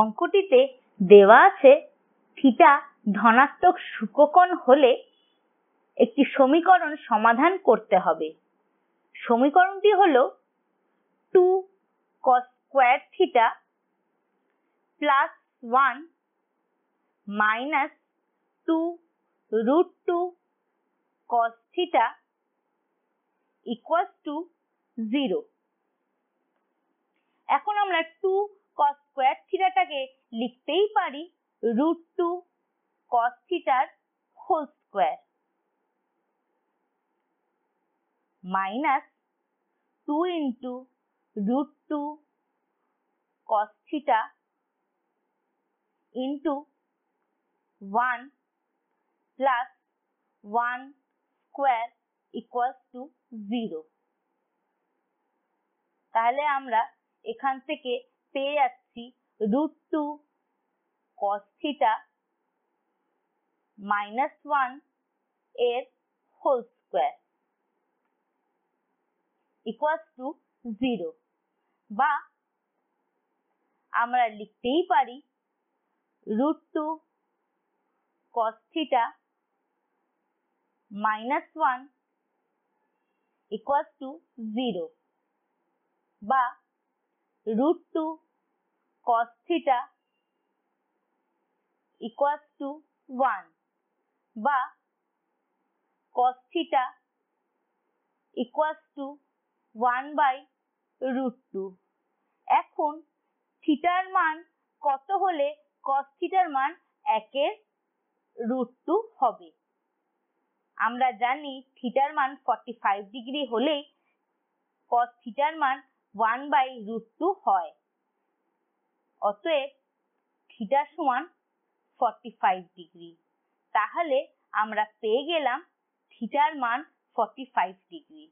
অঙ্কটিতে দেওয়া আছে থিটা ধনাত্মক সূক্ষ্মকোণ হলে একটি সমীকরণ সমাধান করতে হবে সমীকরণটি হল two cos square theta plus one minus two root two cos theta equals to zero এখন আমরা টু cos থিটার whole square minus two into root two cos theta into one plus one square equals to zero তাহলে আমরা এখান থেকে পেয়ে যাচ্ছি root two cos theta minus one এর whole square equals to zero বা আমরা লিখতেই পারি root two cos theta minus one equals to zero বা root two cos theta equals to one বা cos theta equals to one by root two এখন theta এর মান কত হলে cos theta এর মান একের root two হবে? আমরা জানি theta এর মান forty five degree হলেই cos theta এর মান one by root two হয়। অতএব theta সমান forty five degree তাহলে আমরা পেয়ে গেলাম থিটার মান ফর্টি ফাইভ ডিগ্রি